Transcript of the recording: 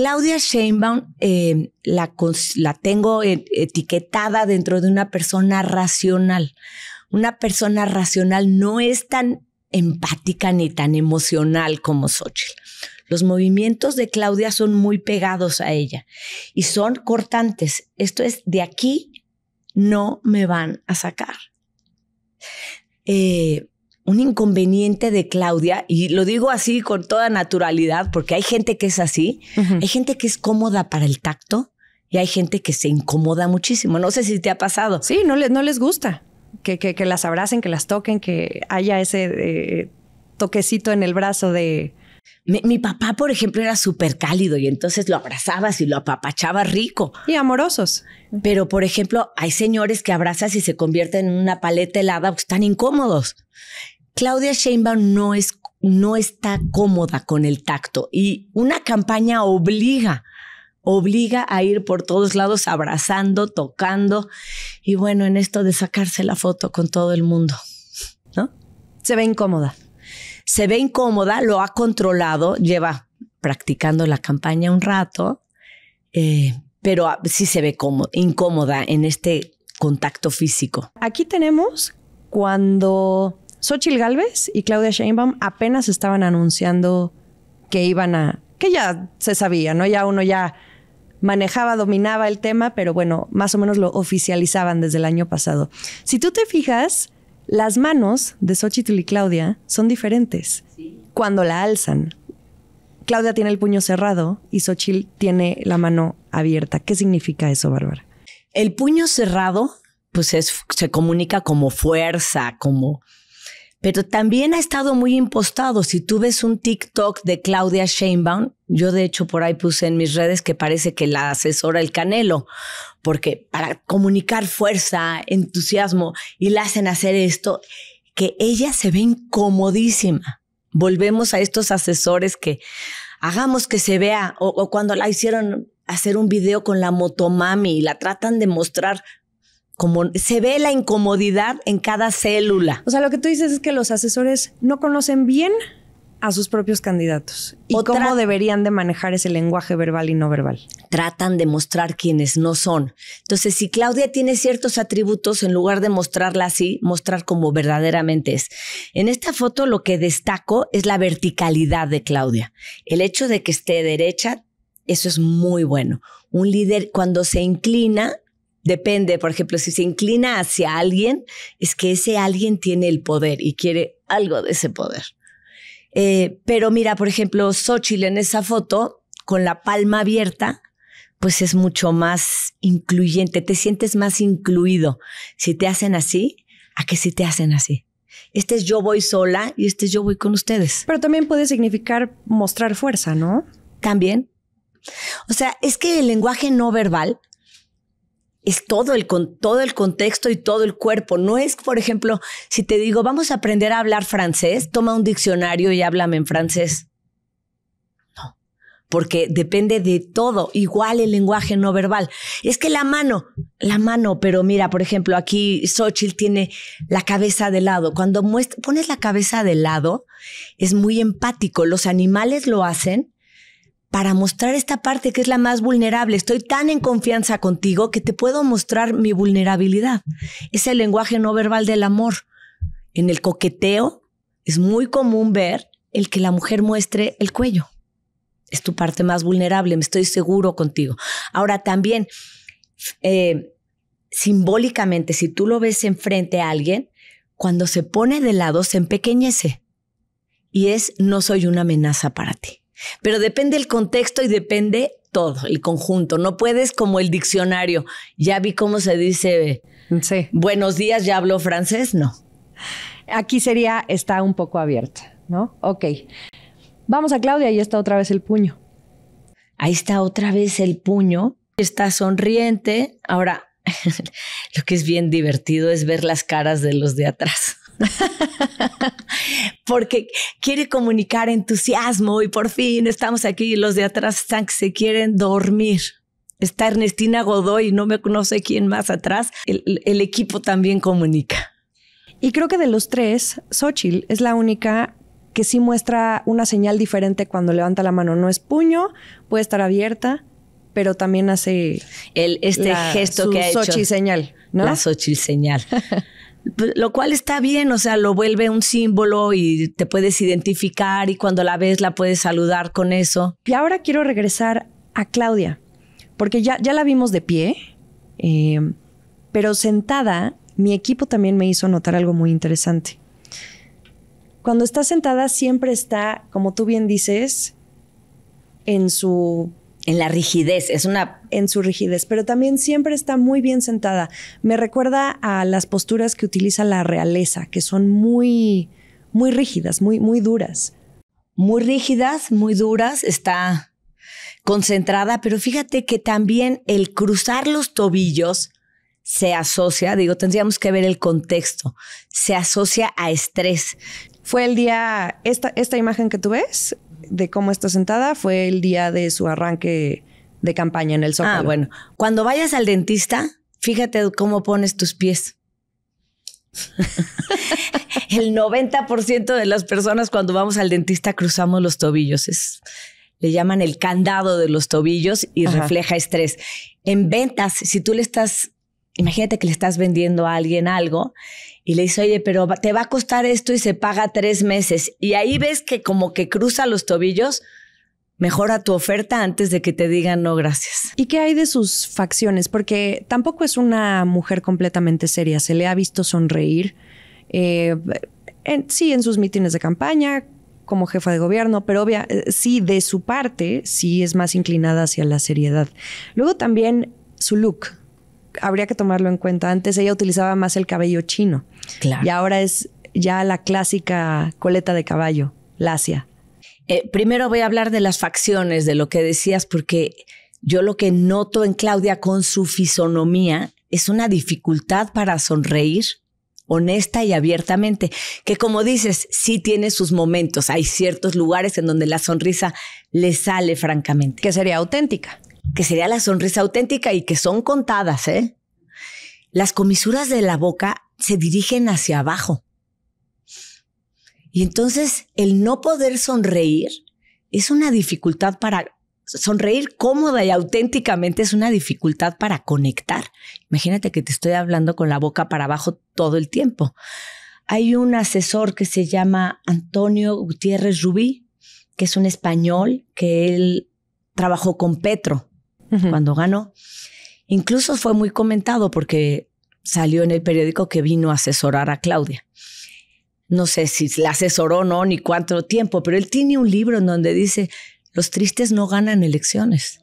Claudia Sheinbaum eh, la, tengo eh, etiquetada dentro de una persona racional. Una persona racional no es tan empática ni tan emocional como Xochitl. Los movimientos de Claudia son muy pegados a ella y son cortantes. Esto es, de aquí no me van a sacar. Eh, un inconveniente de Claudia, y lo digo así con toda naturalidad, porque hay gente que es así, hay gente que es cómoda para el tacto y hay gente que se incomoda muchísimo. No sé si te ha pasado. Sí, no, les, no les gusta que, las abracen, que las toquen, que haya ese eh, toquecito en el brazo de... Mi, papá, por ejemplo, era súper cálido y entonces lo abrazabas y lo apapachabas rico. Y amorosos. Pero, por ejemplo, hay señores que abrazas y se convierten en una paleta helada, o están pues, incómodos. Claudia Sheinbaum no, es, no está cómoda con el tacto y una campaña obliga, obliga a ir por todos lados abrazando, tocando y bueno, en esto de sacarse la foto con todo el mundo, ¿no? Se ve incómoda. Se ve incómoda, lo ha controlado, lleva practicando la campaña un rato, eh, pero sí se ve incómoda en este contacto físico. Aquí tenemos cuando Xochitl Galvez y Claudia Sheinbaum apenas estaban anunciando que iban a. que ya se sabía, ¿no? Ya uno ya manejaba, dominaba el tema, pero bueno, más o menos lo oficializaban desde el año pasado. Si tú te fijas, las manos de Xochitl y Claudia son diferentes cuando la alzan. Claudia tiene el puño cerrado y Xochitl tiene la mano abierta. ¿Qué significa eso, Bárbara? El puño cerrado, pues se comunica como fuerza, como pero también ha estado muy impostado. Si tú ves un TikTok de Claudia Sheinbaum, yo de hecho por ahí puse en mis redes que parece que la asesora el Canelo, porque para comunicar fuerza, entusiasmo y la hacen hacer esto, que ella se ve incomodísima. Volvemos a estos asesores que hagamos que se vea, o, o cuando la hicieron hacer un video con la motomami y la tratan de mostrar se ve la incomodidad en cada célula. O sea, lo que tú dices es que los asesores no conocen bien a sus propios candidatos y cómo deberían de manejar ese lenguaje verbal y no verbal. Tratan de mostrar quienes no son. Entonces, si Claudia tiene ciertos atributos, en lugar de mostrarla así, mostrar como verdaderamente es. En esta foto lo que destaco es la verticalidad de Claudia. El hecho de que esté derecha, eso es muy bueno. Un líder cuando se inclina, Depende, por ejemplo, si se inclina hacia alguien, es que ese alguien tiene el poder y quiere algo de ese poder. Eh, pero mira, por ejemplo, Xochitl en esa foto, con la palma abierta, pues es mucho más incluyente, te sientes más incluido si te hacen así a que si te hacen así. Este es yo voy sola y este es yo voy con ustedes. Pero también puede significar mostrar fuerza, ¿no? También. O sea, es que el lenguaje no verbal es todo el, con, todo el contexto y todo el cuerpo. No es, por ejemplo, si te digo, vamos a aprender a hablar francés, toma un diccionario y háblame en francés. No, porque depende de todo, igual el lenguaje no verbal. Es que la mano, la mano, pero mira, por ejemplo, aquí Xochitl tiene la cabeza de lado. Cuando pones la cabeza de lado, es muy empático. Los animales lo hacen para mostrar esta parte que es la más vulnerable. Estoy tan en confianza contigo que te puedo mostrar mi vulnerabilidad. Es el lenguaje no verbal del amor. En el coqueteo es muy común ver el que la mujer muestre el cuello. Es tu parte más vulnerable, me estoy seguro contigo. Ahora también, eh, simbólicamente, si tú lo ves enfrente a alguien, cuando se pone de lado se empequeñece. Y es, no soy una amenaza para ti pero depende el contexto y depende todo, el conjunto. No puedes como el diccionario. Ya vi cómo se dice buenos días, ya hablo francés. No. Aquí sería, está un poco abierta, ¿no? Ok. Vamos a Claudia, ahí está otra vez el puño. Ahí está otra vez el puño. Está sonriente. Ahora, lo que es bien divertido es ver las caras de los de atrás. porque quiere comunicar entusiasmo y por fin estamos aquí los de atrás están que se quieren dormir. Está Ernestina Godoy, no me conoce sé quién más atrás. El, equipo también comunica. Y creo que de los tres, Xochitl es la única que sí muestra una señal diferente cuando levanta la mano. No es puño, puede estar abierta, pero también hace el, este gesto que ha hecho. señal, ¿no? La Xochitl señal. Pues, lo cual está bien, o sea, lo vuelve un símbolo y te puedes identificar y cuando la ves la puedes saludar con eso. Y ahora quiero regresar a Claudia, porque ya, ya la vimos de pie, eh, pero sentada, mi equipo también me hizo notar algo muy interesante. Cuando está sentada siempre está, como tú bien dices, en su en la rigidez, es una... En su rigidez, pero también siempre está muy bien sentada. Me recuerda a las posturas que utiliza la realeza, que son muy, muy rígidas, muy, muy duras. Muy rígidas, muy duras, está concentrada, pero fíjate que también el cruzar los tobillos se asocia, digo, tendríamos que ver el contexto, se asocia a estrés. Fue el día, esta, esta imagen que tú ves, de cómo está sentada fue el día de su arranque de campaña en el ah, Zócalo. Ah, bueno. Cuando vayas al dentista, fíjate cómo pones tus pies. el 90% de las personas cuando vamos al dentista cruzamos los tobillos. Es, le llaman el candado de los tobillos y refleja estrés. En ventas, si tú le estás Imagínate que le estás vendiendo a alguien algo y le dice, oye, pero te va a costar esto y se paga tres meses. Y ahí ves que como que cruza los tobillos, mejora tu oferta antes de que te digan no gracias. ¿Y qué hay de sus facciones? Porque tampoco es una mujer completamente seria, se le ha visto sonreír, eh, sí, en sus mítines de campaña, como jefa de gobierno, pero obvia, eh, sí, de su parte, sí es más inclinada hacia la seriedad. Luego también su look, habría que tomarlo en cuenta. Antes ella utilizaba más el cabello chino. Y ahora es ya la clásica coleta de caballo, lacia. Eh, primero voy a hablar de las facciones, de lo que decías, porque yo lo que noto en Claudia con su fisonomía es una dificultad para sonreír honesta y abiertamente, que como dices, sí tiene sus momentos, hay ciertos lugares en donde la sonrisa le sale francamente. Que sería auténtica que sería la sonrisa auténtica y que son contadas, ¿eh? Las comisuras de la boca se dirigen hacia abajo. Y entonces el no poder sonreír es una dificultad para sonreír cómoda y auténticamente es una dificultad para conectar. Imagínate que te estoy hablando con la boca para abajo todo el tiempo. Hay un asesor que se llama Antonio Gutiérrez Rubí, que es un español, que él trabajó con Petro cuando ganó. Incluso fue muy comentado porque salió en el periódico que vino a asesorar a Claudia. No sé si la asesoró o no, ni cuánto tiempo, pero él tiene un libro en donde dice, los tristes no ganan elecciones.